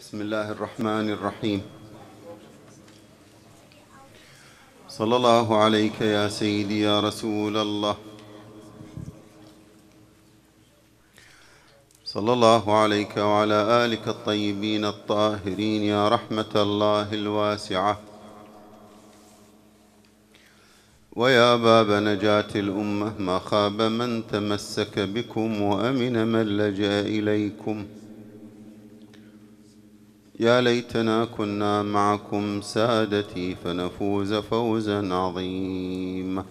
بسم الله الرحمن الرحيم صلى الله عليك يا سيدي يا رسول الله صلى الله عليك وعلى آلك الطيبين الطاهرين يا رحمة الله الواسعة ويا باب نجاة الأمة ما خاب من تمسك بكم وأمن من لجأ إليكم يا ليتنا كنا معكم سادتي فنفوز فوزا عظيما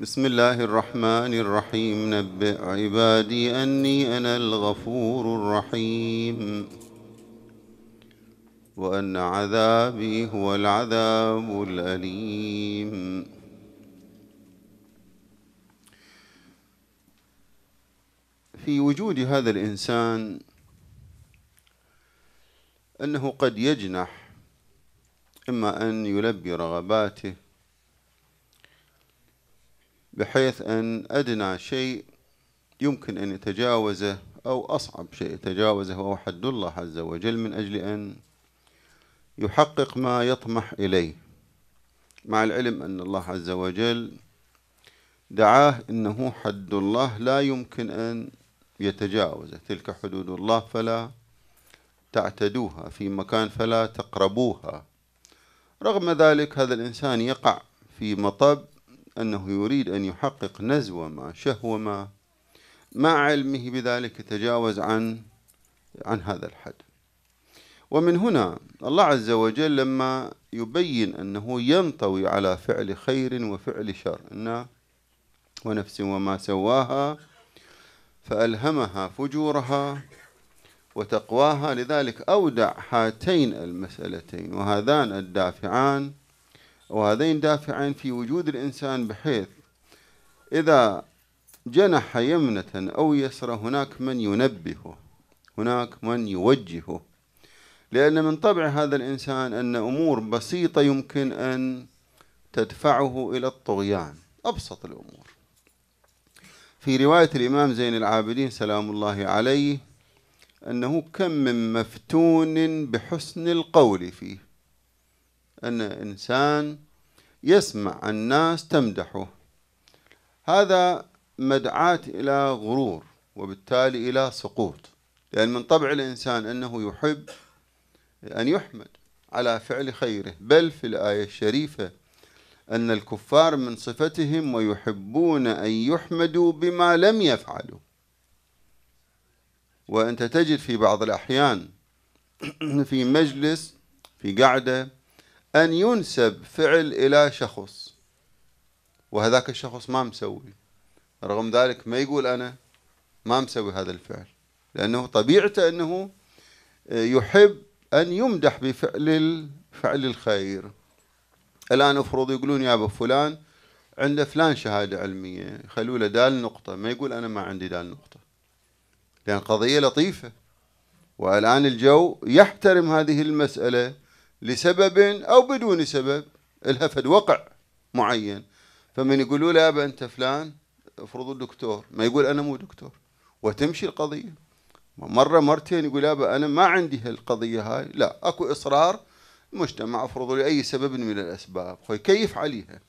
بسم الله الرحمن الرحيم نبئ عبادي أني أنا الغفور الرحيم وأن عذابي هو العذاب الأليم في وجود هذا الإنسان أنه قد يجنح إما أن يلبي رغباته بحيث أن أدنى شيء يمكن أن يتجاوزه أو أصعب شيء يتجاوزه هو حد الله عز وجل من أجل أن يحقق ما يطمح إليه مع العلم أن الله عز وجل دعاه أنه حد الله لا يمكن أن يتجاوزه تلك حدود الله فلا تعتدوها في مكان فلا تقربوها رغم ذلك هذا الإنسان يقع في مطب أنه يريد أن يحقق نزوة ما شهوة ما مع علمه بذلك يتجاوز عن عن هذا الحد ومن هنا الله عز وجل لما يبين أنه ينطوي على فعل خير وفعل شر إن ونفس وما سواها فألهمها فجورها وتقواها لذلك أودع هاتين المسألتين وهذان الدافعان وهذين دافعان في وجود الإنسان بحيث إذا جنح يمنة أو يسرى هناك من ينبهه هناك من يوجهه لأن من طبع هذا الإنسان أن أمور بسيطة يمكن أن تدفعه إلى الطغيان أبسط الأمور في رواية الإمام زين العابدين سلام الله عليه أنه كم من مفتون بحسن القول فيه أن إنسان يسمع الناس تمدحه هذا مدعاة إلى غرور وبالتالي إلى سقوط لأن من طبع الإنسان أنه يحب أن يحمد على فعل خيره بل في الآية الشريفة أن الكفار من صفتهم ويحبون أن يحمدوا بما لم يفعلوا وأنت تجد في بعض الأحيان في مجلس في قعدة أن ينسب فعل إلى شخص وهذاك الشخص ما مسوي رغم ذلك ما يقول أنا ما مسوي هذا الفعل لأنه طبيعته أنه آه، يحب أن يمدح بفعل فعل الخير الان افرض يقولون يا ابو فلان عنده فلان شهاده علميه خلوا له دال نقطه ما يقول انا ما عندي دال نقطه لان قضيه لطيفه والان الجو يحترم هذه المساله لسبب او بدون سبب لها فد وقع معين فمن يقولوا له ابا انت فلان افرضوا دكتور ما يقول انا مو دكتور وتمشي القضيه مره مرتين يقول ابا انا ما عندي هالقضيه هاي لا اكو اصرار المجتمع افرضوا لأي سبب من الأسباب كيف عليها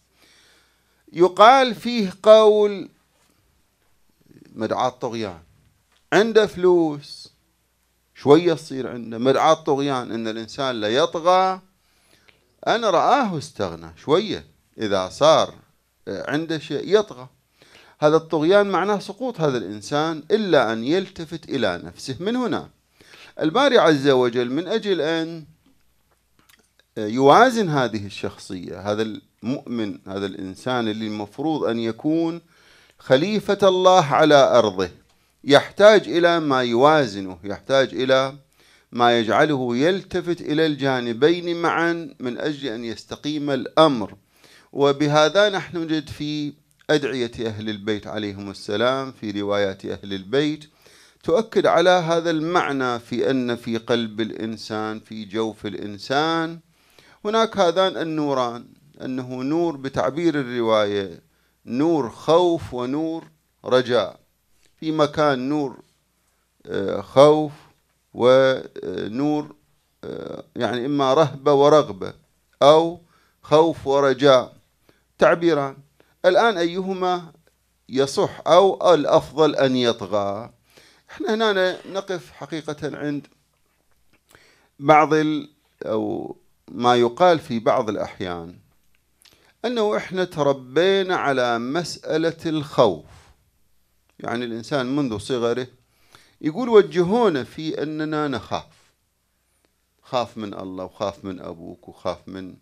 يقال فيه قول مدعاة طغيان عنده فلوس شوية تصير عنده مدعاة طغيان أن الإنسان لا يطغى أنا رآه استغنى شوية إذا صار آه، عنده شيء يطغى هذا الطغيان معناه سقوط هذا الإنسان إلا أن يلتفت إلى نفسه من هنا الباري عز وجل من أجل أن يوازن هذه الشخصية هذا المؤمن هذا الإنسان اللي المفروض أن يكون خليفة الله على أرضه يحتاج إلى ما يوازنه يحتاج إلى ما يجعله يلتفت إلى الجانبين معا من أجل أن يستقيم الأمر وبهذا نحن نجد في أدعية أهل البيت عليهم السلام في روايات أهل البيت تؤكد على هذا المعنى في أن في قلب الإنسان في جوف الإنسان هناك هذان النوران أنه نور بتعبير الرواية نور خوف ونور رجاء في مكان نور آه، خوف ونور آه، آه، يعني إما رهبة ورغبة أو خوف ورجاء تعبيران الآن أيهما يصح أو الأفضل أن يطغى احنا هنا نقف حقيقة عند بعض أو ما يقال في بعض الأحيان أنه إحنا تربينا على مسألة الخوف يعني الإنسان منذ صغره يقول وجهونا في أننا نخاف خاف من الله وخاف من أبوك وخاف من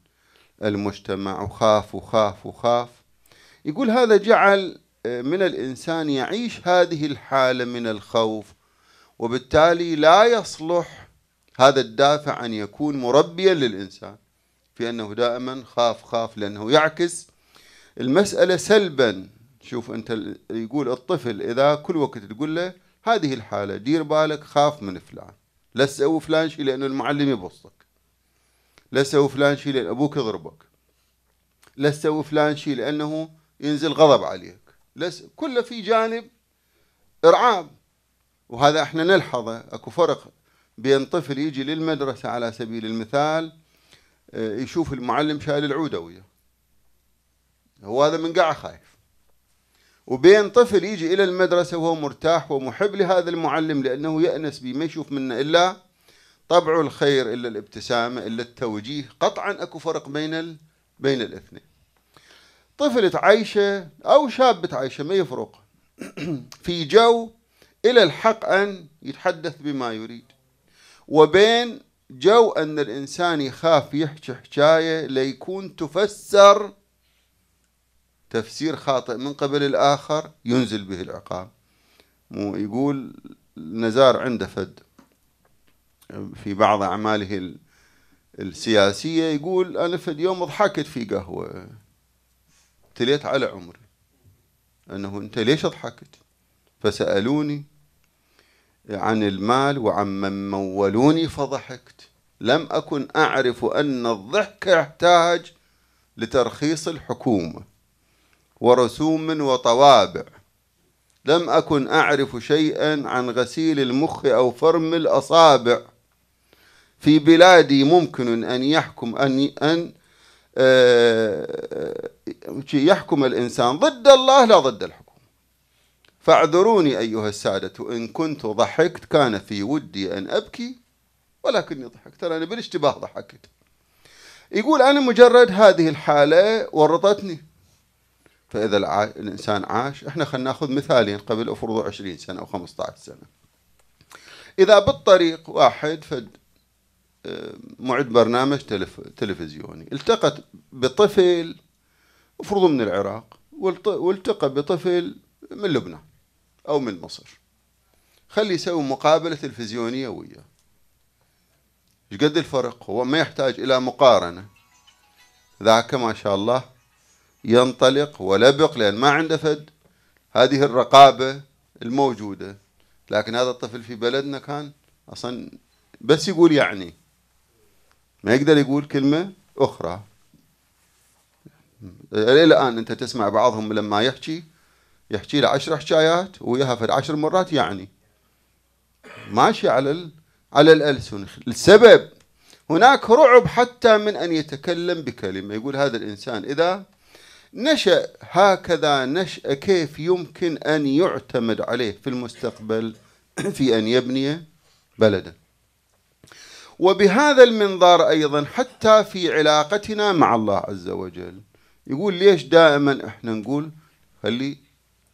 المجتمع وخاف وخاف وخاف يقول هذا جعل آه، من الإنسان يعيش هذه الحالة من الخوف وبالتالي لا يصلح هذا الدافع أن يكون مربيا للإنسان في أنه دائما خاف خاف لأنه يعكس المسألة سلبا شوف أنت يقول الطفل إذا كل وقت تقول له هذه الحالة دير بالك خاف من فلان لا تسوي فلان شيء لأنه المعلم يبصك لا تسوي فلان شيء لأن أبوك يضربك لا تسوي فلان شيء لأنه ينزل غضب عليك لس كله في جانب إرعاب وهذا احنا نلحظه اكو فرق بين طفل يجي للمدرسة على سبيل المثال آه، يشوف المعلم شايل العودة وياه هو هذا من قاع خايف وبين طفل يجي إلى المدرسة وهو مرتاح ومحب لهذا المعلم لأنه يأنس به ما يشوف منه إلا طبع الخير إلا الابتسامة إلا التوجيه قطعا أكو فرق بين ال... بين الاثنين طفل تعيشه أو شاب تعيشه ما يفرق في جو إلى الحق أن يتحدث بما يريد وبين جو أن الإنسان يخاف يحكي حكاية ليكون تفسر تفسير خاطئ من قبل الآخر ينزل به العقاب مو يقول نزار عنده فد في بعض أعماله السياسية يقول أنا في اليوم ضحكت في قهوة تليت على عمري أنه أنت ليش ضحكت فسألوني عن المال وعمن مولوني فضحكت لم أكن أعرف أن الضحك يحتاج لترخيص الحكومة ورسوم وطوابع لم أكن أعرف شيئا عن غسيل المخ أو فرم الأصابع في بلادي ممكن أن يحكم أن أن آه، يحكم الإنسان ضد الله لا ضد الحكومة فاعذروني أيها السادة إن كنت ضحكت كان في ودي أن أبكي ولكني ضحكت ترى أنا بالاشتباه ضحكت يقول أنا مجرد هذه الحالة ورطتني فإذا الإنسان عاش إحنا خلينا ناخذ مثالين قبل أفرض 20 سنة أو 15 سنة إذا بالطريق واحد فد آه، معد برنامج تلف... تلفزيوني التقت بطفل أفرضوا من العراق والتقى بطفل من لبنان أو من مصر خليه يسوي مقابلة تلفزيونية وياه ايش قد الفرق هو ما يحتاج إلى مقارنة ذاك ما شاء الله ينطلق ولبق لأن ما عنده فد هذه الرقابة الموجودة لكن هذا الطفل في بلدنا كان أصلا بس يقول يعني ما يقدر يقول كلمة أخرى إلى الآن أنت تسمع بعضهم لما يحكي يحكي له عشر حكايات وياها فد عشر مرات يعني ماشي على ال... على الألسن السبب هناك رعب حتى من أن يتكلم بكلمة يقول هذا الإنسان إذا نشأ هكذا نشأ كيف يمكن أن يعتمد عليه في المستقبل في أن يبني بلده وبهذا المنظار أيضا حتى في علاقتنا مع الله عز وجل يقول ليش دائما احنا نقول خلي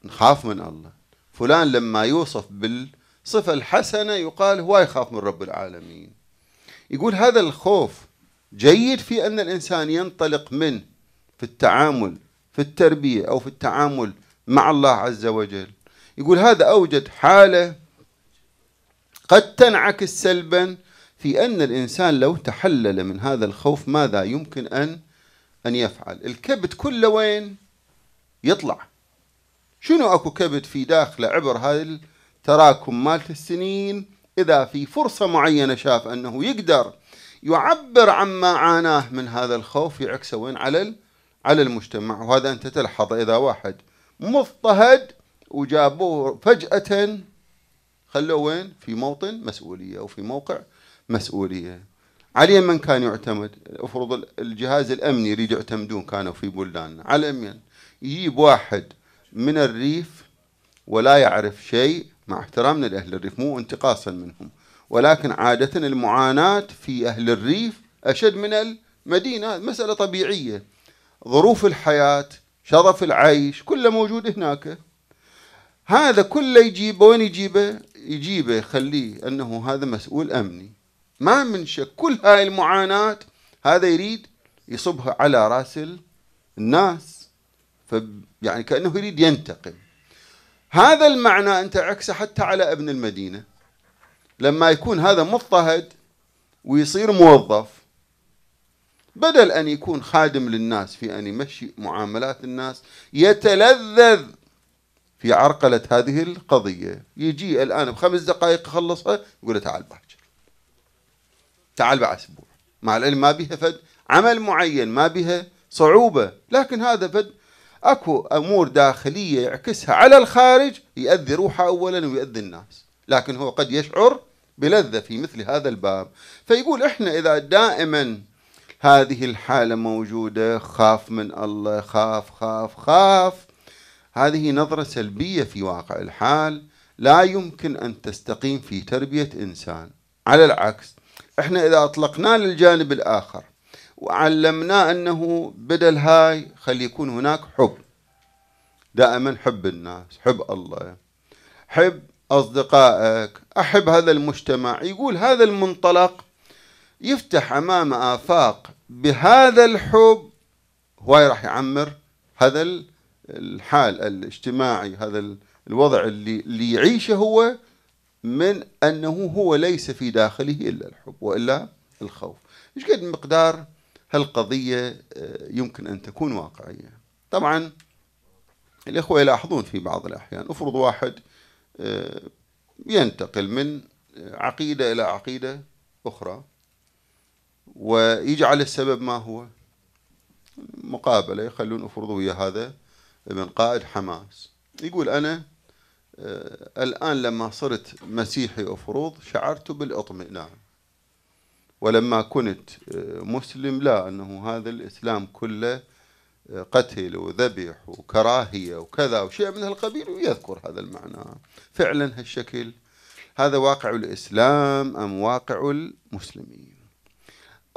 نخاف من الله فلان لما يوصف بالصفة الحسنة يقال هو يخاف من رب العالمين يقول هذا الخوف جيد في أن الإنسان ينطلق منه في التعامل في التربية أو في التعامل مع الله عز وجل يقول هذا أوجد حالة قد تنعكس سلبا في أن الإنسان لو تحلل من هذا الخوف ماذا يمكن أن أن يفعل الكبت كله وين يطلع شنو اكو كبد في داخله عبر هذا التراكم مالت السنين اذا في فرصه معينه شاف انه يقدر يعبر عما عاناه من هذا الخوف يعكسه وين على على المجتمع وهذا انت تلحظ اذا واحد مضطهد وجابوه فجأة خلوه وين؟ في موطن مسؤولية وفي موقع مسؤولية عليه من كان يعتمد افرض الجهاز الأمني يريد يعتمدون كانوا في بلداننا على من يجيب واحد من الريف ولا يعرف شيء مع احترامنا لأهل الريف مو انتقاصا منهم ولكن عادة المعاناة في أهل الريف أشد من المدينة مسألة طبيعية ظروف الحياة شرف العيش كله موجود هناك هذا كله يجيبه وين يجيبه يجيبه يخليه أنه هذا مسؤول أمني ما من شك كل هاي المعاناة هذا يريد يصبها على رأس الناس يعني كأنه يريد ينتقم هذا المعنى أنت عكسه حتى على ابن المدينة لما يكون هذا مضطهد ويصير موظف بدل أن يكون خادم للناس في أن يمشي معاملات الناس يتلذذ في عرقلة هذه القضية يجي الآن بخمس دقائق يخلصها يقول تعال باكر تعال بعد أسبوع مع العلم ما بها فد عمل معين ما بها صعوبة لكن هذا فد اكو امور داخليه يعكسها على الخارج يؤذي روحه اولا ويؤذي الناس لكن هو قد يشعر بلذه في مثل هذا الباب فيقول احنا اذا دائما هذه الحاله موجوده خاف من الله خاف خاف خاف هذه نظره سلبيه في واقع الحال لا يمكن ان تستقيم في تربيه انسان على العكس احنا اذا اطلقنا للجانب الاخر وعلمناه أنه بدل هاي خلي يكون هناك حب دائما حب الناس حب الله حب أصدقائك أحب هذا المجتمع يقول هذا المنطلق يفتح أمام آفاق بهذا الحب هواي راح يعمر هذا الحال الاجتماعي هذا الوضع اللي, اللي يعيشه هو من أنه هو ليس في داخله إلا الحب وإلا الخوف إيش قد مقدار هالقضية آه، يمكن أن تكون واقعية طبعا الإخوة يلاحظون في بعض الأحيان أفرض واحد آه، ينتقل من عقيدة إلى عقيدة أخرى ويجعل السبب ما هو مقابلة يخلون أفرض ويا هذا ابن قائد حماس يقول أنا آه، الآن لما صرت مسيحي أفرض شعرت بالاطمئنان ولما كنت آه، مسلم لا أنه هذا الإسلام كله آه، قتل وذبح وكراهية وكذا وشيء من هالقبيل ويذكر هذا المعنى فعلا هالشكل هذا واقع الإسلام أم واقع المسلمين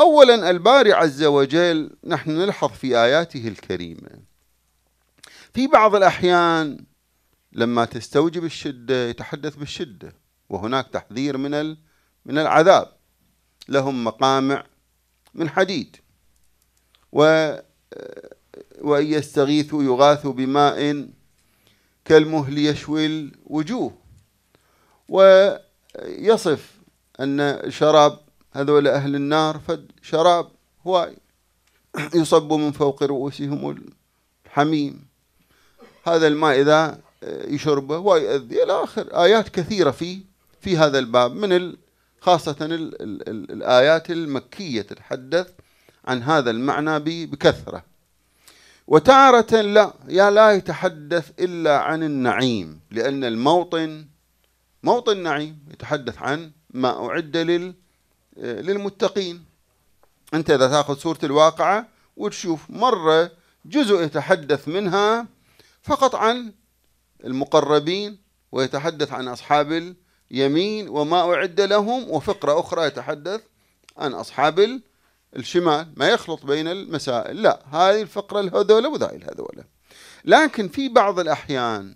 أولا الباري عز وجل نحن نلحظ في آياته الكريمة في بعض الأحيان لما تستوجب الشدة يتحدث بالشدة وهناك تحذير من من العذاب لهم مقامع من حديد و وإن يستغيثوا يغاثوا بماء كالمهل يشوي الوجوه ويصف أن شراب هذول أهل النار فد شراب هواي يصب من فوق رؤوسهم الحميم هذا الماء إذا يشربه ويؤذي إلى آخر آيات كثيرة في في هذا الباب من خاصة الآيات المكية تتحدث عن هذا المعنى بكثرة وتارة لا يا لا يتحدث إلا عن النعيم لأن الموطن موطن نعيم يتحدث عن ما أعد لل للمتقين أنت إذا تأخذ سورة الواقعة وتشوف مرة جزء يتحدث منها فقط عن المقربين ويتحدث عن أصحاب يمين وما أعد لهم وفقرة أخرى يتحدث عن أصحاب الشمال ما يخلط بين المسائل لا هذه الفقرة الهذولة وذاي الهذولة لكن في بعض الأحيان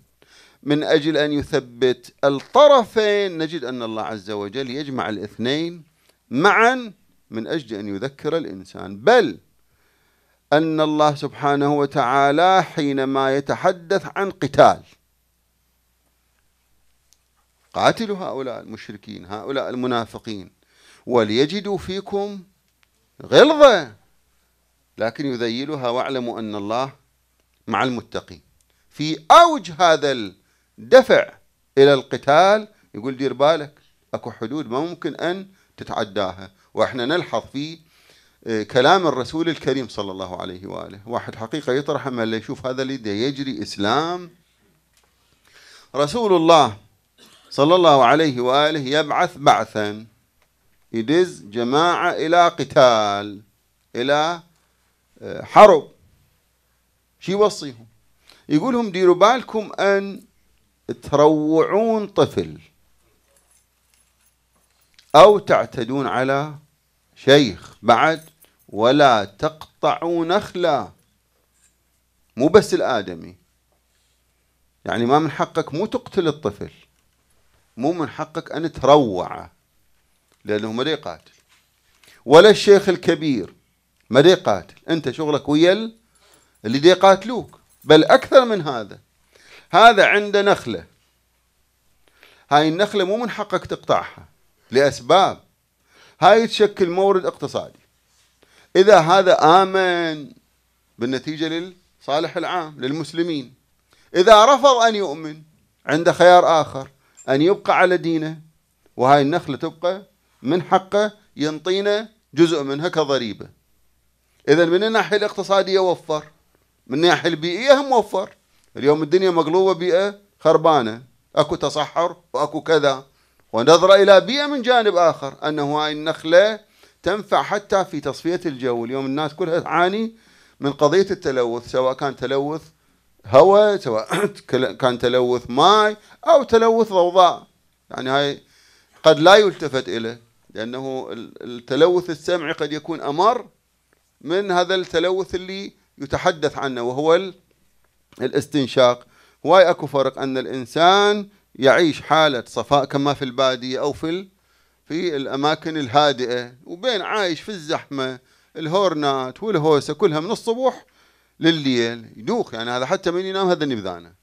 من أجل أن يثبت الطرفين نجد أن الله عز وجل يجمع الاثنين معا من أجل أن يذكر الإنسان بل أن الله سبحانه وتعالى حينما يتحدث عن قتال قاتلوا هؤلاء المشركين هؤلاء المنافقين وليجدوا فيكم غلظة لكن يذيلها واعلموا أن الله مع المتقين في أوج هذا الدفع إلى القتال يقول دير بالك أكو حدود ما ممكن أن تتعداها وإحنا نلحظ في آه، كلام الرسول الكريم صلى الله عليه وآله واحد حقيقة يطرح أما اللي يشوف هذا اللي يجري إسلام رسول الله صلى الله عليه وآله يبعث بعثا يدز جماعة إلى قتال إلى آه، حرب شي يوصيهم يقول لهم ديروا بالكم أن تروعون طفل أو تعتدون على شيخ بعد ولا تقطعوا نخلة مو بس الآدمي يعني ما من حقك مو تقتل الطفل مو من حقك أن تروعه لأنه ما يقاتل ولا الشيخ الكبير ما يقاتل أنت شغلك ويا اللي يقاتلوك بل أكثر من هذا هذا عنده نخلة هاي النخلة مو من حقك تقطعها لأسباب هاي تشكل مورد اقتصادي إذا هذا آمن بالنتيجة للصالح العام للمسلمين إذا رفض أن يؤمن عنده خيار آخر أن يبقى على دينه وهاي النخلة تبقى من حقه ينطينا جزء منها كضريبة إذا من الناحية الاقتصادية وفر من الناحية البيئية هم وفر اليوم الدنيا مقلوبة بيئة خربانة أكو تصحر وأكو كذا ونظرة إلى بيئة من جانب آخر أنه هاي النخلة تنفع حتى في تصفية الجو اليوم الناس كلها تعاني من قضية التلوث سواء كان تلوث هواء سواء كان تلوث ماء أو تلوث ضوضاء يعني هاي قد لا يلتفت إليه لأنه التلوث السمعي قد يكون أمر من هذا التلوث اللي يتحدث عنه وهو الاستنشاق هواي اكو فرق ان الانسان يعيش حاله صفاء كما في الباديه او في في الاماكن الهادئه وبين عايش في الزحمه الهورنات والهوسه كلها من الصبح لليل يدوخ يعني هذا حتى من ينام هذا النبذانة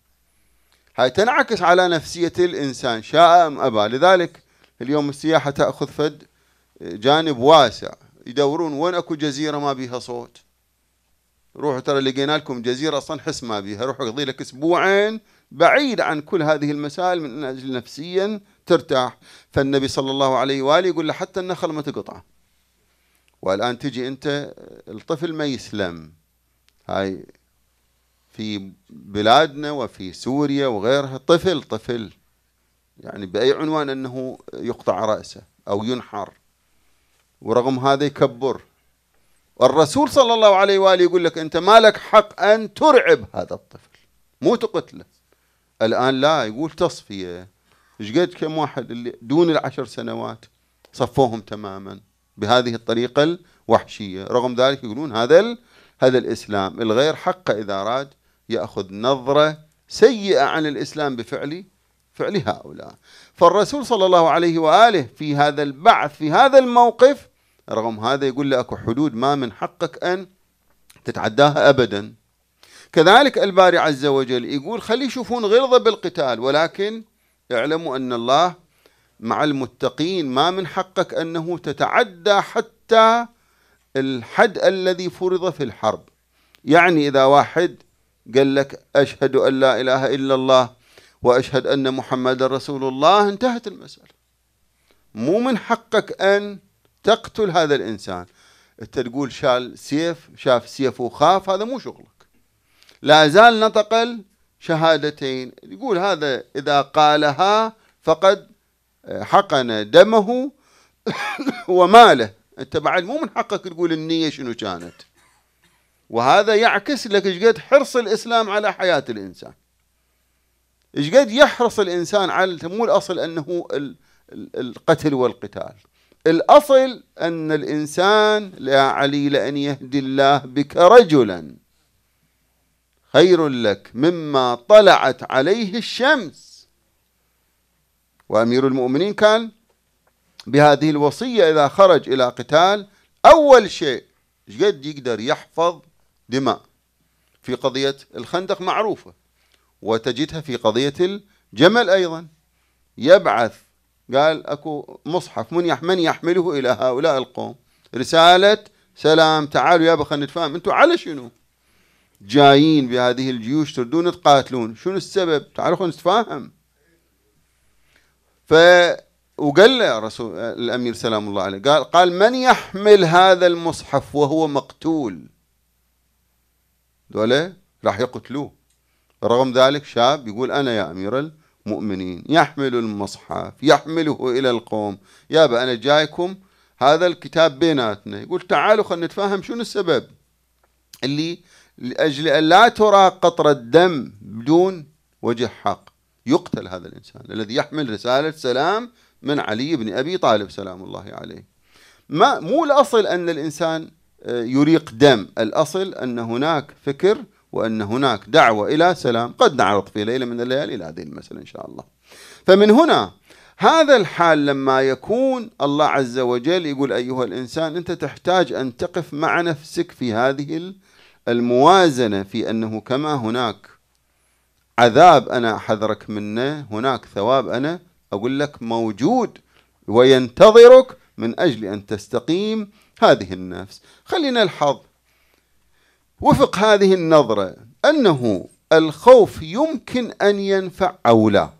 هاي تنعكس على نفسية الإنسان شاء أم أبى لذلك اليوم السياحة تأخذ فد جانب واسع يدورون وين أكو جزيرة ما بيها صوت روحوا ترى لقينا لكم جزيرة أصلا حس ما بيها روحوا اقضي لك أسبوعين بعيد عن كل هذه المسائل من أجل نفسيا ترتاح فالنبي صلى الله عليه وآله يقول له حتى النخل ما تقطعه والآن تجي أنت الطفل ما يسلم هاي في بلادنا وفي سوريا وغيرها طفل طفل يعني بأي عنوان أنه يقطع رأسه أو ينحر ورغم هذا يكبر الرسول صلى الله عليه وآله يقول لك أنت ما لك حق أن ترعب هذا الطفل مو تقتله الآن لا يقول تصفية ايش قد كم واحد اللي دون العشر سنوات صفوهم تماما بهذه الطريقة الوحشية رغم ذلك يقولون هذا هذا الإسلام الغير حق إذا أراد يأخذ نظرة سيئة عن الإسلام بفعل فعل هؤلاء فالرسول صلى الله عليه وآله في هذا البعث في هذا الموقف رغم هذا يقول له أكو حدود ما من حقك أن تتعداها أبدا كذلك الباري عز وجل يقول خلي يشوفون غلظة بالقتال ولكن اعلموا أن الله مع المتقين ما من حقك أنه تتعدى حتى الحد الذي فرض في الحرب يعني إذا واحد قال لك أشهد أن لا إله إلا الله وأشهد أن محمد رسول الله انتهت المسألة مو من حقك أن تقتل هذا الإنسان أنت تقول شال سيف شاف سيف وخاف هذا مو شغلك لا زال نطق شهادتين يقول هذا إذا قالها فقد حقن دمه وماله انت بعد مو من حقك تقول النيه شنو كانت وهذا يعكس لك ايش قد حرص الاسلام على حياه الانسان ايش قد يحرص الانسان على مو الاصل انه القتل والقتال الاصل ان الانسان لا علي لان يهدي الله بك رجلا خير لك مما طلعت عليه الشمس وامير المؤمنين كان بهذه الوصية إذا خرج إلى قتال أول شيء قد يقدر يحفظ دماء في قضية الخندق معروفة وتجدها في قضية الجمل أيضا يبعث قال أكو مصحف من من يحمله إلى هؤلاء القوم رسالة سلام تعالوا يا بخن نتفاهم أنتم على شنو جايين بهذه الجيوش تردون تقاتلون شنو السبب تعالوا خلينا نتفاهم ف وقال له رسول الامير سلام الله عليه قال قال من يحمل هذا المصحف وهو مقتول دولة راح يقتلوه رغم ذلك شاب يقول انا يا امير المؤمنين يحمل المصحف يحمله الى القوم يابا انا جايكم هذا الكتاب بيناتنا يقول تعالوا خلينا نتفاهم شنو السبب اللي لاجل ان لا ترى قطره دم بدون وجه حق يقتل هذا الانسان الذي يحمل رساله سلام من علي بن أبي طالب سلام الله عليه ما مو الأصل أن الإنسان آه، يريق دم الأصل أن هناك فكر وأن هناك دعوة إلى سلام قد نعرض في ليلة من الليالي إلى هذه المسألة إن شاء الله فمن هنا هذا الحال لما يكون الله عز وجل يقول أيها الإنسان أنت تحتاج أن تقف مع نفسك في هذه الموازنة في أنه كما هناك عذاب أنا حذرك منه هناك ثواب أنا أقول لك موجود وينتظرك من أجل أن تستقيم هذه النفس خلينا الحظ وفق هذه النظرة أنه الخوف يمكن أن ينفع أو لا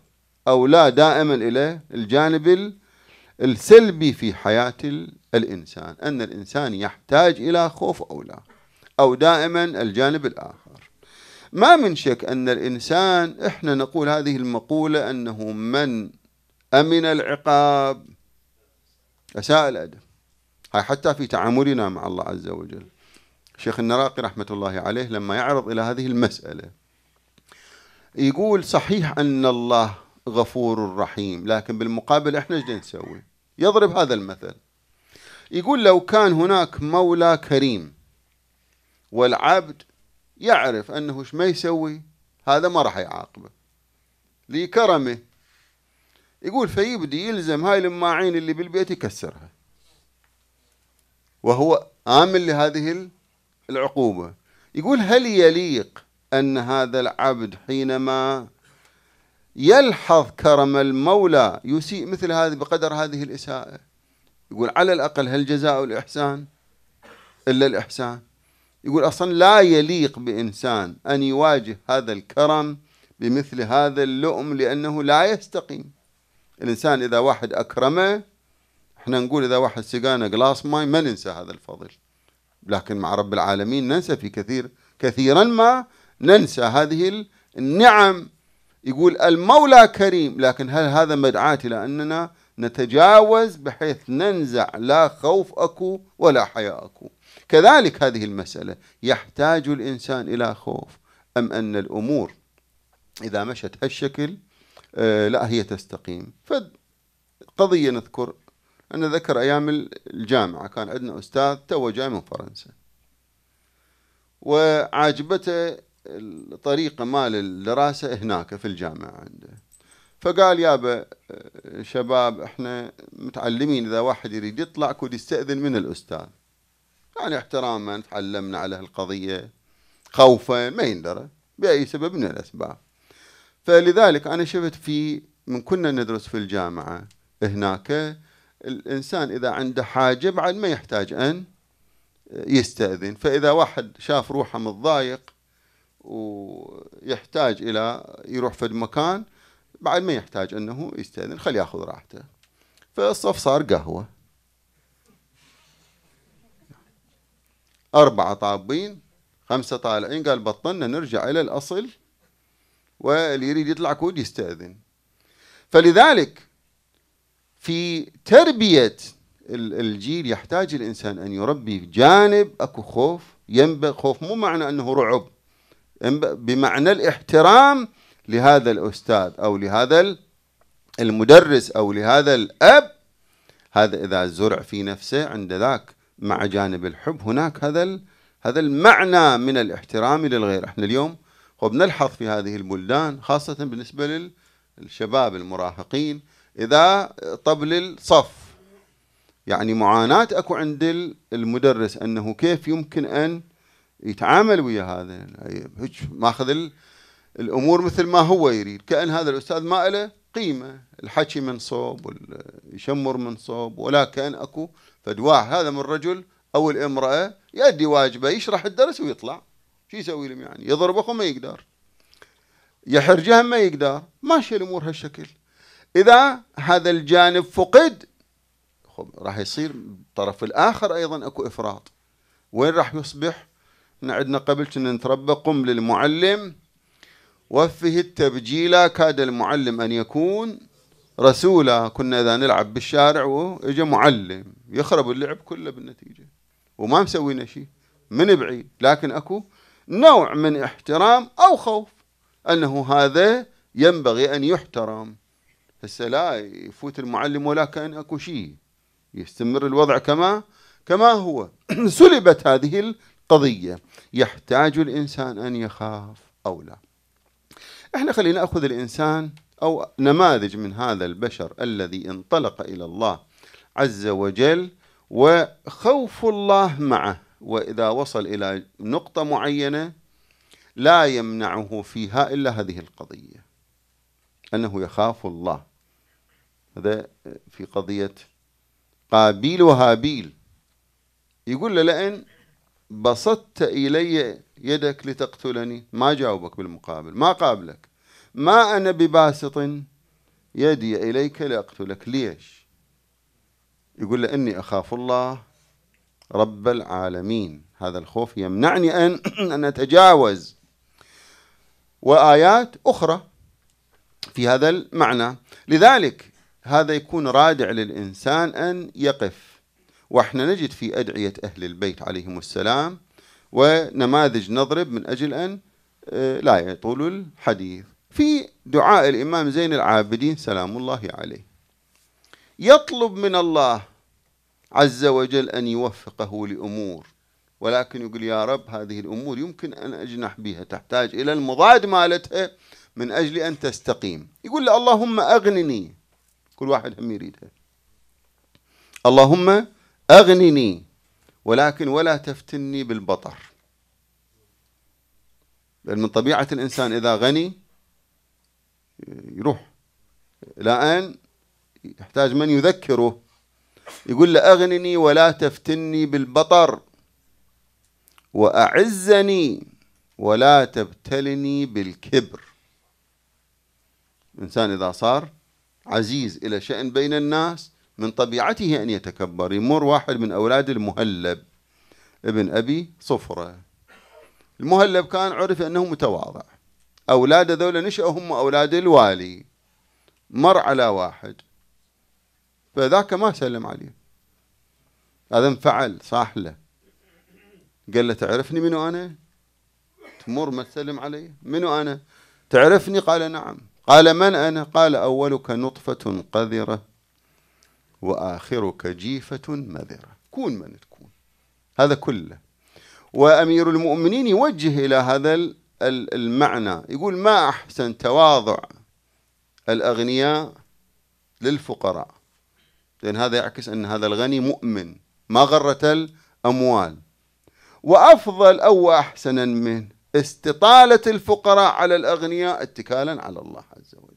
أو لا دائما إلى الجانب السلبي في حياة الإنسان أن الإنسان يحتاج إلى خوف أو لا أو دائما الجانب الآخر ما من شك أن الإنسان إحنا نقول هذه المقولة أنه من أم من العقاب أساء الأدب هاي حتى في تعاملنا مع الله عز وجل شيخ النراقي رحمة الله عليه لما يعرض إلى هذه المسألة يقول صحيح أن الله غفور رحيم لكن بالمقابل إحنا ايش نسوي يضرب هذا المثل يقول لو كان هناك مولى كريم والعبد يعرف أنه ما يسوي هذا ما راح يعاقبه لكرمه يقول فيبدي يلزم هاي الماعين اللي بالبيت يكسرها وهو آمن لهذه العقوبة يقول هل يليق أن هذا العبد حينما يلحظ كرم المولى يسيء مثل هذه بقدر هذه الإساءة يقول على الأقل هل جزاء الإحسان إلا الإحسان يقول أصلا لا يليق بإنسان أن يواجه هذا الكرم بمثل هذا اللؤم لأنه لا يستقيم الإنسان إذا واحد أكرمه احنا نقول إذا واحد سقانا قلاص ماي ما ننسى هذا الفضل لكن مع رب العالمين ننسى في كثير كثيرا ما ننسى هذه النعم يقول المولى كريم لكن هل هذا مدعاة إلى أننا نتجاوز بحيث ننزع لا خوف أكو ولا حياء أكو كذلك هذه المسألة يحتاج الإنسان إلى خوف أم أن الأمور إذا مشت هالشكل آه، لا هي تستقيم فقضية نذكر أنا ذكر أيام الجامعة كان عندنا أستاذ تو جاي من فرنسا وعاجبته الطريقة مال الدراسة هناك في الجامعة عنده فقال يابا آه، شباب احنا متعلمين اذا واحد يريد يطلع كود يستأذن من الاستاذ يعني احتراما تعلمنا على هالقضية خوفا ما يندرى بأي سبب من الأسباب فلذلك انا شفت في من كنا ندرس في الجامعه هناك الانسان اذا عنده حاجه بعد ما يحتاج ان يستاذن فاذا واحد شاف روحه متضايق ويحتاج الى يروح في مكان بعد ما يحتاج انه يستاذن خليه ياخذ راحته فالصف صار قهوه أربعة طابين خمسة طالعين قال بطلنا نرجع إلى الأصل واللي يريد يطلع كود يستأذن فلذلك في تربية الجيل يحتاج الإنسان أن يربي جانب أكو خوف ينبغي خوف مو معنى أنه رعب بمعنى الاحترام لهذا الأستاذ أو لهذا المدرس أو لهذا الأب هذا إذا زرع في نفسه عند ذاك مع جانب الحب هناك هذا هذا المعنى من الاحترام للغير احنا اليوم وبنلحظ في هذه البلدان خاصة بالنسبة للشباب المراهقين إذا طبل الصف يعني معاناة أكو عند المدرس أنه كيف يمكن أن يتعامل ويا هذا ماخذ الأمور مثل ما هو يريد كأن هذا الأستاذ ما له قيمة الحكي من صوب والشمر من صوب ولا كأن أكو فدواع هذا من الرجل أو الامرأة يؤدي واجبه يشرح الدرس ويطلع شو يسوي لهم يعني يضرب اخوه ما يقدر يحرجهم ما يقدر ماشي الامور هالشكل اذا هذا الجانب فقد راح يصير الطرف الاخر ايضا اكو افراط وين راح يصبح عندنا قبل كنا نتربى قم للمعلم وفه التبجيلا كاد المعلم ان يكون رسولا كنا اذا نلعب بالشارع واجا معلم يخرب اللعب كله بالنتيجه وما مسوينا شيء من بعيد لكن اكو نوع من احترام أو خوف أنه هذا ينبغي أن يحترم هسه لا يفوت المعلم ولا كأن أكو شيء يستمر الوضع كما كما هو سلبت هذه القضية يحتاج الإنسان أن يخاف أو لا احنا خلينا نأخذ الإنسان أو نماذج من هذا البشر الذي انطلق إلى الله عز وجل وخوف الله معه وإذا وصل إلى نقطة معينة لا يمنعه فيها إلا هذه القضية أنه يخاف الله هذا في قضية قابيل وهابيل يقول له لئن بسطت إلي يدك لتقتلني ما جاوبك بالمقابل ما قابلك ما أنا بباسط يدي إليك لأقتلك ليش يقول له إني أخاف الله رب العالمين هذا الخوف يمنعني أن, أن أتجاوز وآيات أخرى في هذا المعنى لذلك هذا يكون رادع للإنسان أن يقف وإحنا نجد في أدعية أهل البيت عليهم السلام ونماذج نضرب من أجل أن آه، لا يطول الحديث في دعاء الإمام زين العابدين سلام الله عليه يطلب من الله عز وجل أن يوفقه لأمور ولكن يقول يا رب هذه الأمور يمكن أن أجنح بها تحتاج إلى المضاد مالتها من أجل أن تستقيم يقول له اللهم أغنني كل واحد هم يريدها اللهم أغنني ولكن ولا تفتني بالبطر لأن من طبيعة الإنسان إذا غني يروح إلى أن يحتاج من يذكره يقول له أغنني ولا تفتني بالبطر وأعزني ولا تبتلني بالكبر الإنسان إذا صار عزيز إلى شأن بين الناس من طبيعته أن يتكبر يمر واحد من أولاد المهلب ابن أبي صفرة المهلب كان عرف أنه متواضع أولاد ذولا نشأوا هم أولاد الوالي مر على واحد فذاك ما سلم عليه هذا انفعل صاح له قال له تعرفني منو أنا تمر ما تسلم علي منو أنا تعرفني قال نعم قال من أنا قال أولك نطفة قذرة وآخرك جيفة مذرة كون من تكون هذا كله وأمير المؤمنين يوجه إلى هذا المعنى يقول ما أحسن تواضع الأغنياء للفقراء لأن هذا يعكس أن هذا الغني مؤمن ما غرت الأموال وأفضل أو أحسن من استطالة الفقراء على الأغنياء اتكالا على الله عز وجل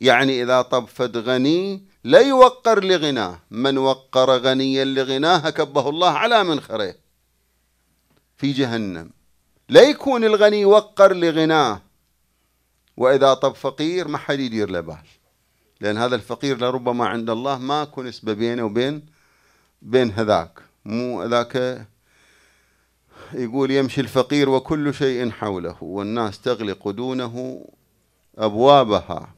يعني إذا طب فد غني لا يوقر لغناه من وقر غنيا لغناه كبه الله على منخره في جهنم لا يكون الغني وقر لغناه وإذا طب فقير ما حد يدير له بال لأن هذا الفقير لربما عند الله ماكو نسبة بينه وبين بين هذاك مو ذاك يقول يمشي الفقير وكل شيء حوله والناس تغلق دونه أبوابها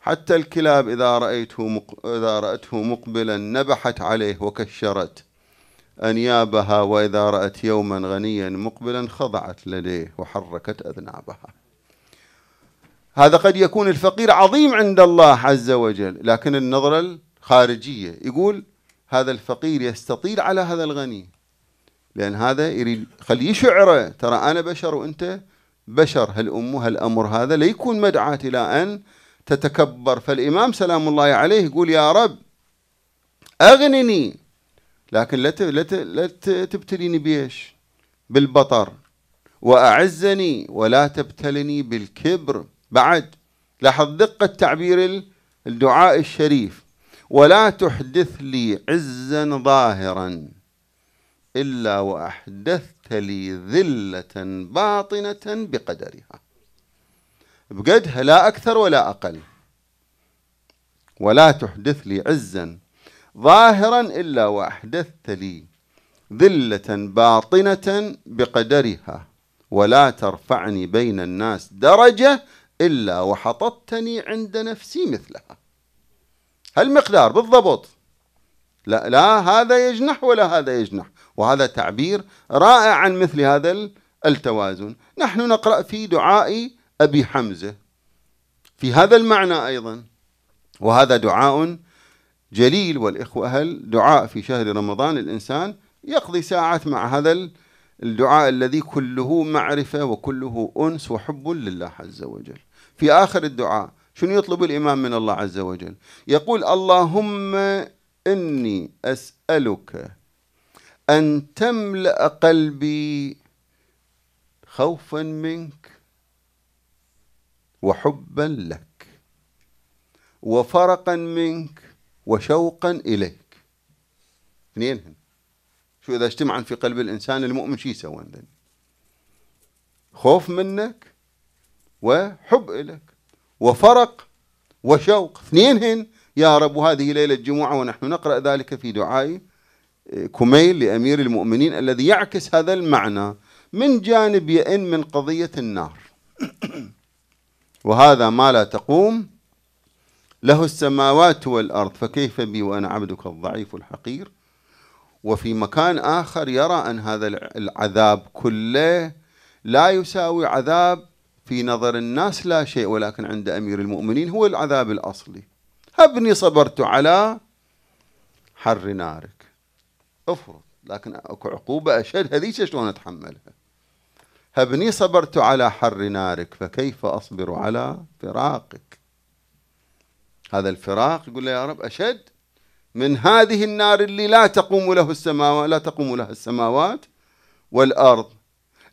حتى الكلاب إذا رأيته مق... إذا رأته مقبلا نبحت عليه وكشرت أنيابها وإذا رأت يوما غنيا مقبلا خضعت لديه وحركت أذنابها هذا قد يكون الفقير عظيم عند الله عز وجل لكن النظرة الخارجية يقول هذا الفقير يستطيل على هذا الغني لأن هذا يريد خليه يشعره ترى أنا بشر وأنت بشر هالأم هالأمر هذا ليكون مدعاة إلى أن تتكبر فالإمام سلام الله عليه يقول يا رب أغنني لكن لا لا تبتليني بيش بالبطر وأعزني ولا تبتلني بالكبر بعد لاحظ دقة تعبير الدعاء الشريف ولا تحدث لي عزا ظاهرا إلا وأحدثت لي ذلة باطنة بقدرها بقدها لا أكثر ولا أقل ولا تحدث لي عزا ظاهرا إلا وأحدثت لي ذلة باطنة بقدرها ولا ترفعني بين الناس درجة إلا وحطتني عند نفسي مثلها هالمقدار بالضبط لا, لا هذا يجنح ولا هذا يجنح وهذا تعبير رائع عن مثل هذا التوازن نحن نقرأ في دعاء أبي حمزة في هذا المعنى أيضا وهذا دعاء جليل والإخوة هل دعاء في شهر رمضان الإنسان يقضي ساعات مع هذا الدعاء الذي كله معرفة وكله أنس وحب لله عز وجل في آخر الدعاء شنو يطلب الإمام من الله عز وجل يقول اللهم إني أسألك أن تملأ قلبي خوفا منك وحبا لك وفرقا منك وشوقا إليك اثنينهم شو إذا اجتمعا في قلب الإنسان المؤمن شو يسوون خوف منك وحب لك وفرق وشوق اثنينهن يا رب وهذه ليلة الجمعة ونحن نقرأ ذلك في دعاء آه، كميل لأمير المؤمنين الذي يعكس هذا المعنى من جانب يئن من قضية النار وهذا ما لا تقوم له السماوات والأرض فكيف بي وأنا عبدك الضعيف الحقير وفي مكان آخر يرى أن هذا العذاب كله لا يساوي عذاب في نظر الناس لا شيء ولكن عند أمير المؤمنين هو العذاب الأصلي هبني صبرت على حر نارك افرض لكن اكو عقوبة أشد هذيك شلون أتحملها هبني صبرت على حر نارك فكيف أصبر على فراقك هذا الفراق يقول له يا رب أشد من هذه النار اللي لا تقوم له السماوات لا تقوم لها السماوات والأرض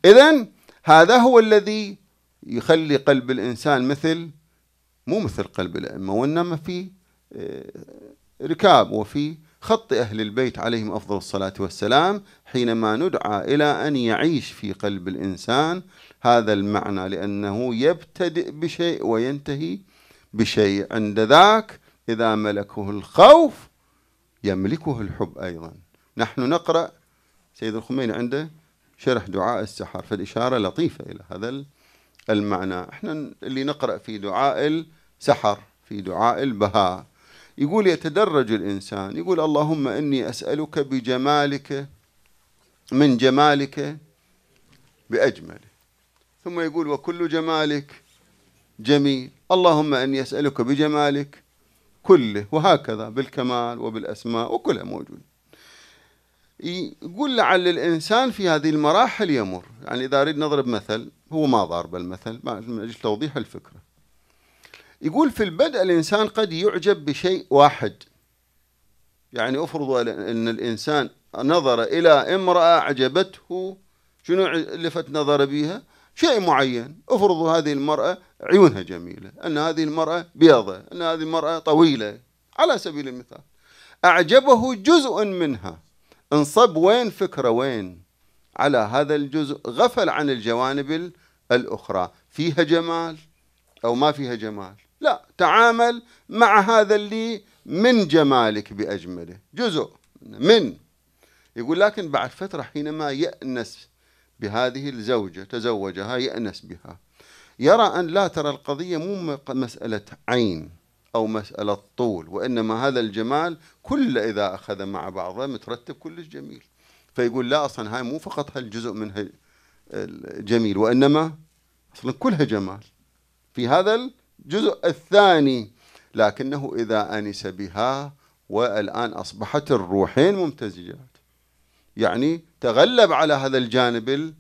إذا هذا هو الذي يخلي قلب الإنسان مثل مو مثل قلب الأئمة وإنما في آه، ركاب وفي خط أهل البيت عليهم أفضل الصلاة والسلام حينما ندعى إلى أن يعيش في قلب الإنسان هذا المعنى لأنه يبتدئ بشيء وينتهي بشيء عند ذاك إذا ملكه الخوف يملكه الحب أيضا نحن نقرأ سيد الخميني عنده شرح دعاء السحر فالإشارة لطيفة إلى هذا المعنى احنا اللي نقرأ في دعاء السحر في دعاء البهاء يقول يتدرج الإنسان يقول اللهم إني أسألك بجمالك من جمالك بأجمله ثم يقول وكل جمالك جميل اللهم إني أسألك بجمالك كله وهكذا بالكمال وبالأسماء وكلها موجود يقول لعل الانسان في هذه المراحل يمر، يعني اذا اريد نضرب مثل هو ما ضارب المثل من اجل توضيح الفكره. يقول في البدء الانسان قد يعجب بشيء واحد. يعني افرض ان الانسان نظر الى امراه عجبته شنو لفت نظر بها؟ شيء معين، افرضوا هذه المراه عيونها جميله، ان هذه المراه بيضه، ان هذه المراه طويله، على سبيل المثال. اعجبه جزء منها انصب وين فكرة وين على هذا الجزء غفل عن الجوانب الأخرى فيها جمال أو ما فيها جمال لا تعامل مع هذا اللي من جمالك بأجمله جزء من يقول لكن بعد فترة حينما يأنس بهذه الزوجة تزوجها يأنس بها يرى أن لا ترى القضية مو مسألة عين أو مسألة طول وإنما هذا الجمال كل إذا أخذ مع بعضه مترتب كلش جميل فيقول لا أصلا هاي مو فقط هالجزء منها الجميل وإنما أصلا كلها جمال في هذا الجزء الثاني لكنه إذا أنس بها والآن أصبحت الروحين ممتزجات يعني تغلب على هذا الجانب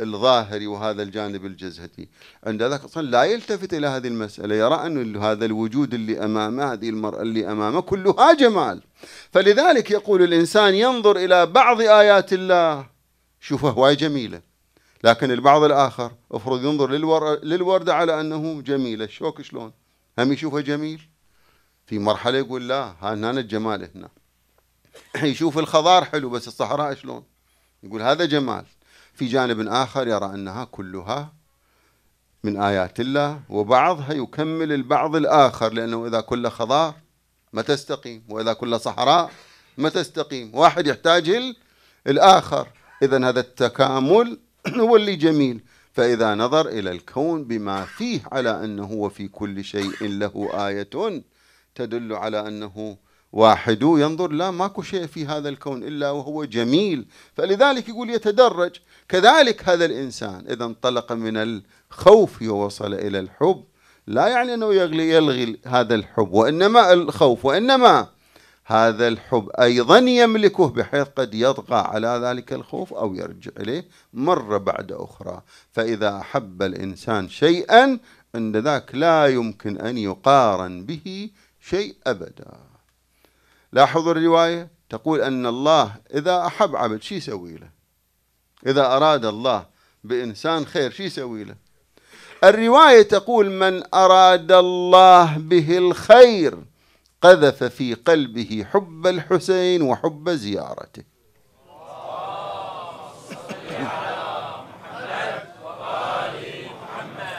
الظاهري وهذا الجانب الجزهتي عند ذاك أصلا لا يلتفت إلى هذه المسألة يرى أن هذا الوجود اللي أمامه هذه المرأة اللي أمامه كلها جمال فلذلك يقول الإنسان ينظر إلى بعض آيات الله شوفه هواي جميلة لكن البعض الآخر افرض ينظر للوردة على أنه جميلة الشوك شلون هم يشوفها جميل في مرحلة يقول لا هنا الجمال هنا يشوف الخضار حلو بس الصحراء شلون يقول هذا جمال في جانب آخر يرى أنها كلها من آيات الله وبعضها يكمل البعض الآخر لأنه إذا كل خضار ما تستقيم وإذا كل صحراء ما تستقيم واحد يحتاج الآخر إذا هذا التكامل هو اللي جميل فإذا نظر إلى الكون بما فيه على أنه وفي كل شيء له آية تدل على أنه واحد ينظر لا ماكو شيء في هذا الكون إلا وهو جميل فلذلك يقول يتدرج كذلك هذا الإنسان إذا انطلق من الخوف ووصل إلى الحب لا يعني أنه يغلي يلغي هذا الحب وإنما الخوف وإنما هذا الحب أيضا يملكه بحيث قد يطغى على ذلك الخوف أو يرجع إليه مرة بعد أخرى فإذا أحب الإنسان شيئا عند ذاك لا يمكن أن يقارن به شيء أبدا لاحظوا الرواية تقول أن الله إذا أحب عبد شو يسوي له إذا أراد الله بإنسان خير شو يسوي له الرواية تقول من أراد الله به الخير قذف في قلبه حب الحسين وحب زيارته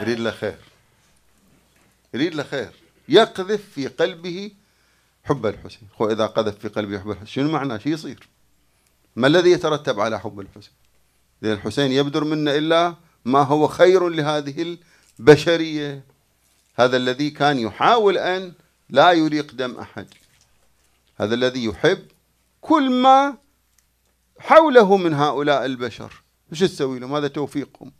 يريد له خير يريد له خير يقذف في قلبه حب الحسين وإذا قذف في قلبه حب الحسين شنو معناه شو يصير ما الذي يترتب على حب الحسين لأن الحسين يبدر منا إلا ما هو خير لهذه البشرية هذا الذي كان يحاول أن لا يريق دم أحد هذا الذي يحب كل ما حوله من هؤلاء البشر ايش تسوي لهم هذا توفيقهم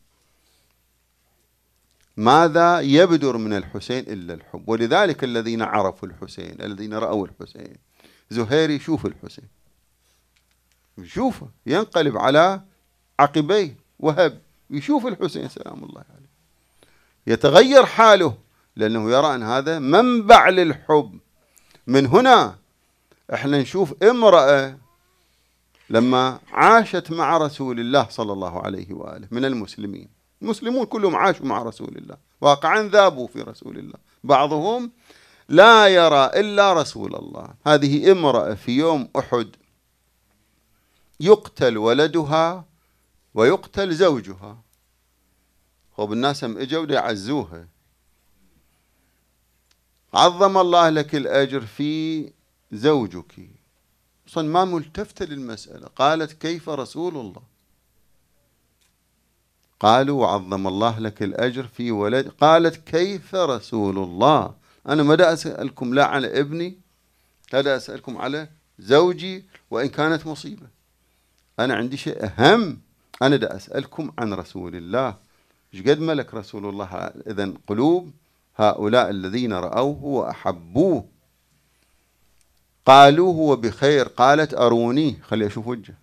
ماذا يبدر من الحسين إلا الحب ولذلك الذين عرفوا الحسين الذين رأوا الحسين زهير يشوف الحسين يشوفه ينقلب على عقبيه وهب يشوف الحسين سلام الله عليه يتغير حاله لأنه يرى أن هذا منبع للحب من هنا احنا نشوف امرأة لما عاشت مع رسول الله صلى الله عليه وآله من المسلمين المسلمون كلهم عاشوا مع رسول الله واقعا ذابوا في رسول الله بعضهم لا يرى إلا رسول الله هذه امرأة في يوم أحد يقتل ولدها ويقتل زوجها خب الناس هم اجوا ليعزوها عظم الله لك الاجر في زوجك اصلا ما ملتفته للمساله قالت كيف رسول الله قالوا وعظم الله لك الاجر في ولد قالت كيف رسول الله انا ما اسالكم لا على ابني لا اسالكم على زوجي وان كانت مصيبه انا عندي شيء اهم أنا دا أسألكم عن رسول الله إيش قد ملك رسول الله إذا قلوب هؤلاء الذين رأوه وأحبوه قالوا هو بخير قالت أروني خلي أشوف وجهه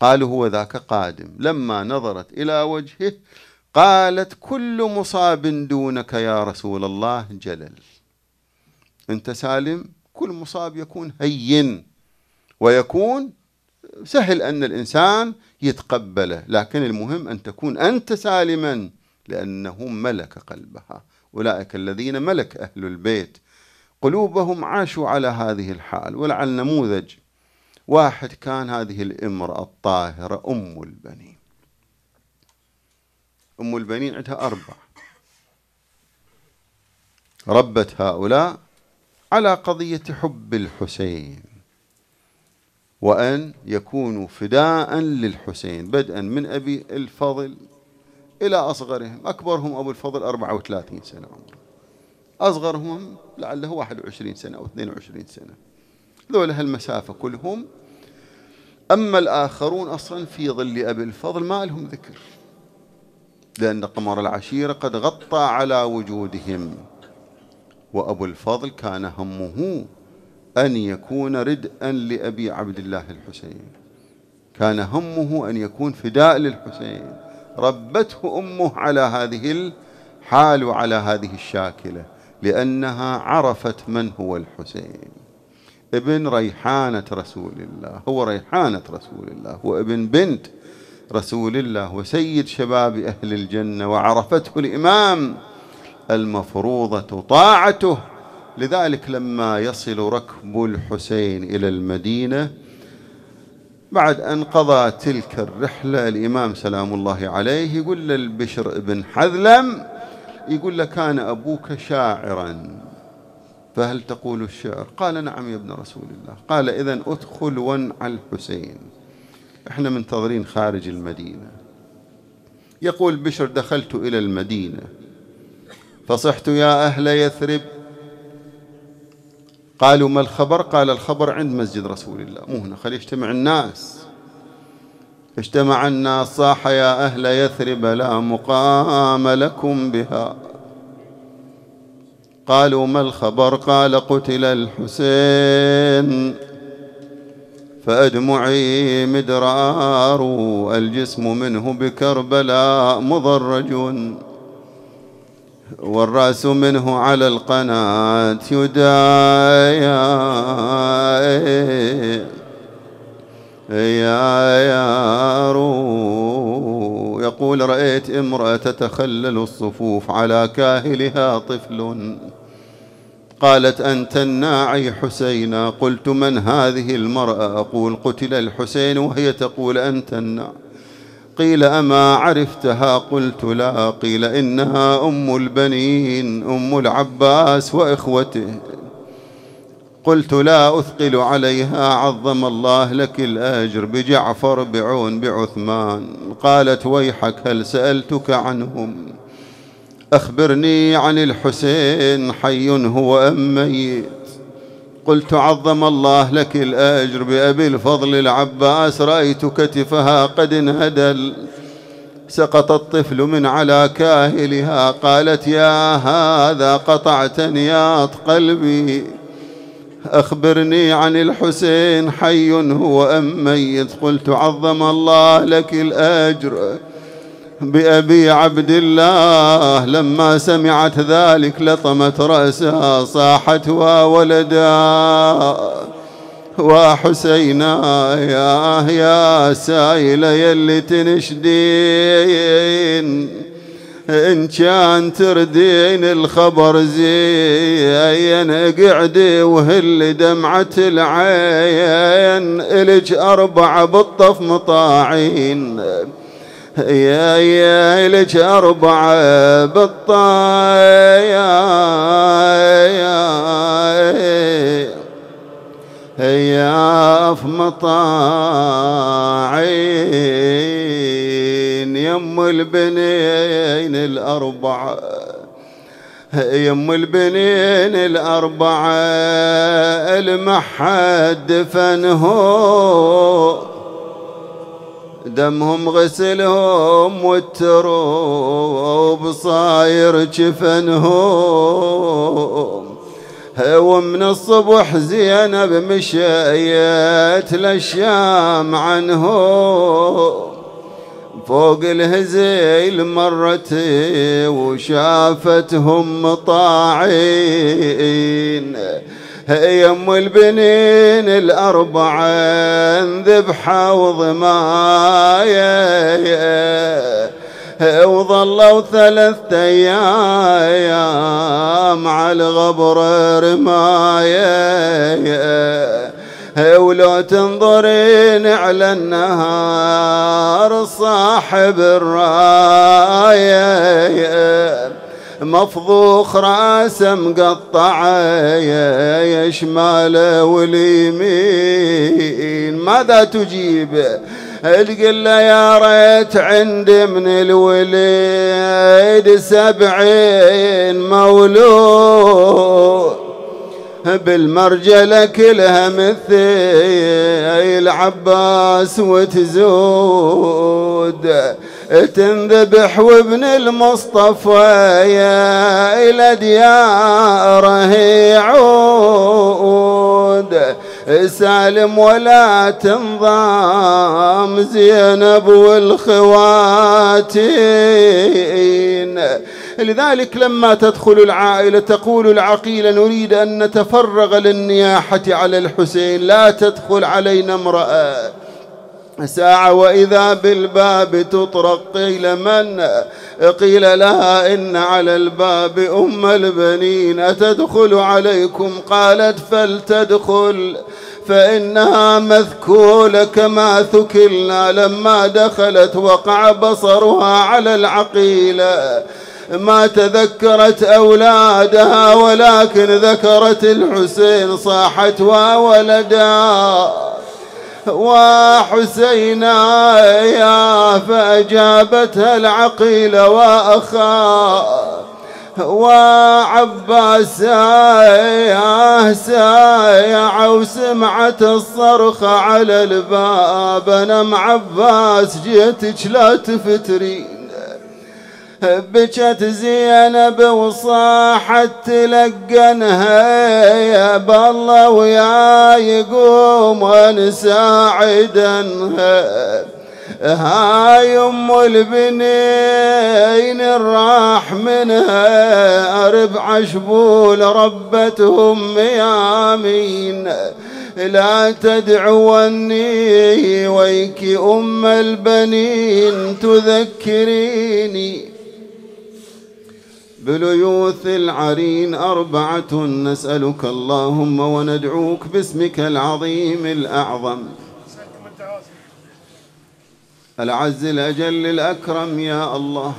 قالوا هو ذاك قادم لما نظرت إلى وجهه قالت كل مصاب دونك يا رسول الله جلل أنت سالم كل مصاب يكون هين ويكون سهل أن الإنسان يتقبله لكن المهم أن تكون أنت سالما لأنه ملك قلبها أولئك الذين ملك أهل البيت قلوبهم عاشوا على هذه الحال ولعل نموذج واحد كان هذه الامرأة الطاهرة أم البنين أم البنين عندها أربع ربت هؤلاء على قضية حب الحسين وأن يكونوا فداء للحسين بدءا من أبي الفضل إلى أصغرهم أكبرهم أبو الفضل 34 سنة عمره أصغرهم لعله 21 سنة أو 22 سنة ذول هالمسافة كلهم أما الآخرون أصلا في ظل أبي الفضل ما لهم ذكر لأن قمر العشيرة قد غطى على وجودهم وأبو الفضل كان همه أن يكون ردءا لأبي عبد الله الحسين كان همه أن يكون فداء للحسين ربته أمه على هذه الحال وعلى هذه الشاكلة لأنها عرفت من هو الحسين ابن ريحانة رسول الله هو ريحانة رسول الله وابن بنت رسول الله وسيد شباب أهل الجنة وعرفته الإمام المفروضة طاعته لذلك لما يصل ركب الحسين إلى المدينة بعد أن قضى تلك الرحلة الإمام سلام الله عليه يقول للبشر بن حذلم يقول له كان أبوك شاعرا فهل تقول الشعر قال نعم يا ابن رسول الله قال إذا أدخل ونع الحسين احنا منتظرين خارج المدينة يقول بشر دخلت إلى المدينة فصحت يا أهل يثرب قالوا ما الخبر قال الخبر عند مسجد رسول الله مو هنا خليه يجتمع الناس اجتمع الناس صاح يا أهل يثرب لا مقام لكم بها قالوا ما الخبر قال قتل الحسين فأدمعي مدرار الجسم منه بكربلاء مضرج والرأس منه على القناة يدايا يا يا رو يقول رأيت امرأة تتخلل الصفوف على كاهلها طفل قالت أنت الناعي حسينا قلت من هذه المرأة أقول قتل الحسين وهي تقول أنت الناعي قيل أما عرفتها قلت لا قيل إنها أم البنين أم العباس وإخوته قلت لا أثقل عليها عظم الله لك الأجر بجعفر بعون بعثمان قالت ويحك هل سألتك عنهم أخبرني عن الحسين حي هو أم ميت قلت عظم الله لك الأجر بأبي الفضل العباس رأيت كتفها قد انهدل سقط الطفل من على كاهلها قالت يا هذا قطعت نياط قلبي أخبرني عن الحسين حي هو أم ميت قلت عظم الله لك الأجر بأبي عبد الله لما سمعت ذلك لطمت رأسها صاحت وولدا وحسينا يا يا سائل يلي تنشدين إن كان تردين الخبر زين قعدي وهل دمعة العين إلج أربعة بالطف مطاعين يا يا لك أربعة بالطايا يا يا مطاعين يم البنين الأربعة يم البنين الأربعة المحد فنهو دمهم غسلهم والتروب صاير جفنهم ومن الصبح زينب مشيت للشام عنهم فوق الهزيل مرتي وشافتهم طاعين ام البنين الأربعة انذبحة وضماية وظلوا ثلاثة أيام على الغبر رماية ولو تنظرين على النهار صاحب الرايه مفضوخ راسه مقطعه شماله واليمين ماذا تجيب تقول له يا ريت عندي من الوليد سبعين مولود بالمرجلة كلها مثيل عباس وتزود تنذبح وابن المصطفى يا إلى دياره يعود سالم ولا تنضام زينب والخواتين لذلك لما تدخل العائلة تقول العقيلة نريد أن نتفرغ للنياحة على الحسين لا تدخل علينا امرأة ساعة وإذا بالباب تطرق قيل من قيل لها إن على الباب أم البنين أتدخل عليكم قالت فلتدخل فإنها مذكولة كما ثكلنا لما دخلت وقع بصرها على العقيلة ما تذكرت أولادها ولكن ذكرت الحسين صاحت وولدا وحسينا يا فأجابتها العقيل وأخا وعباس يا سايع وسمعت الصرخة على الباب أنا نعم معباس جيتك لا تفترين بكت زينب وصاحت تلقنها يا بالله ويا يقوم ونساعدنها هاي ام البنين الراح منها اربع شبول ربتهم يا مين لا تدعوني ويك ام البنين تذكريني بليوث العرين أربعة نسألك اللهم وندعوك باسمك العظيم الأعظم العز الأجل الأكرم يا الله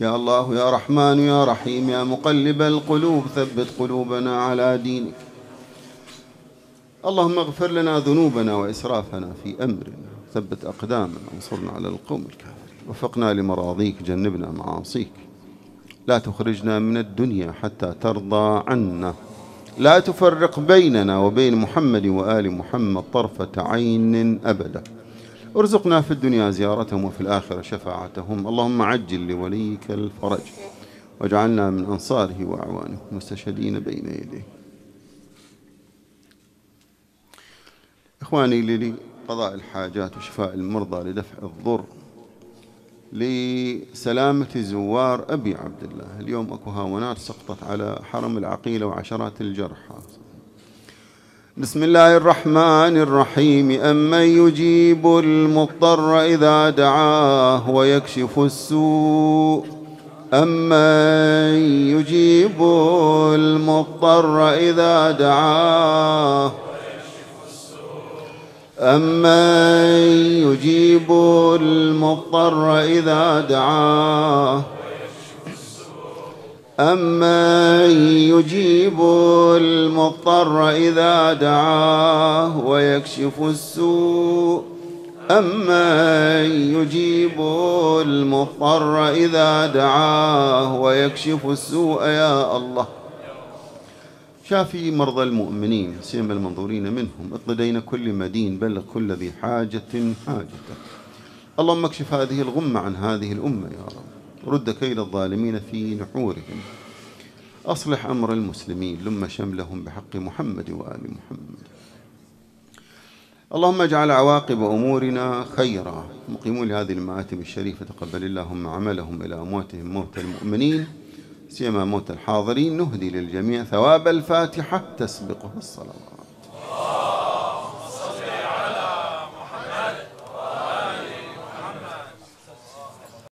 يا الله يا رحمن يا رحيم يا مقلب القلوب ثبت قلوبنا على دينك اللهم اغفر لنا ذنوبنا وإسرافنا في أمرنا ثبت أقدامنا وانصرنا على القوم الكافرين وفقنا لمراضيك جنبنا معاصيك لا تخرجنا من الدنيا حتى ترضى عنا لا تفرق بيننا وبين محمد وآل محمد طرفة عين أبدا ارزقنا في الدنيا زيارتهم وفي الآخرة شفاعتهم اللهم عجل لوليك الفرج واجعلنا من أنصاره وأعوانه مستشهدين بين يديه إخواني لقضاء الحاجات وشفاء المرضى لدفع الضر لسلامة زوار أبي عبد الله اليوم أكو هاونات سقطت على حرم العقيلة وعشرات الجرحى بسم الله الرحمن الرحيم أمن يجيب المضطر إذا دعاه ويكشف السوء أمن يجيب المضطر إذا دعاه أمن يجيب المضطر إذا دعاه أمن يجيب المضطر إذا دعاه ويكشف السوء أمن يجيب المضطر إذا دعاه ويكشف السوء يا الله شافي مرضى المؤمنين سيما المنظورين منهم اطل دين كل مدين بلغ كل ذي حاجة حاجته اللهم اكشف هذه الغمة عن هذه الأمة يا رب رد كيد الظالمين في نحورهم أصلح أمر المسلمين لم شملهم بحق محمد وآل محمد اللهم اجعل عواقب أمورنا خيرا مقيمون لهذه المآتم الشريفة تقبل اللهم عملهم إلى أمواتهم موت المؤمنين سيما موت الحاضرين نهدي للجميع ثواب الفاتحة تسبقها الصلوات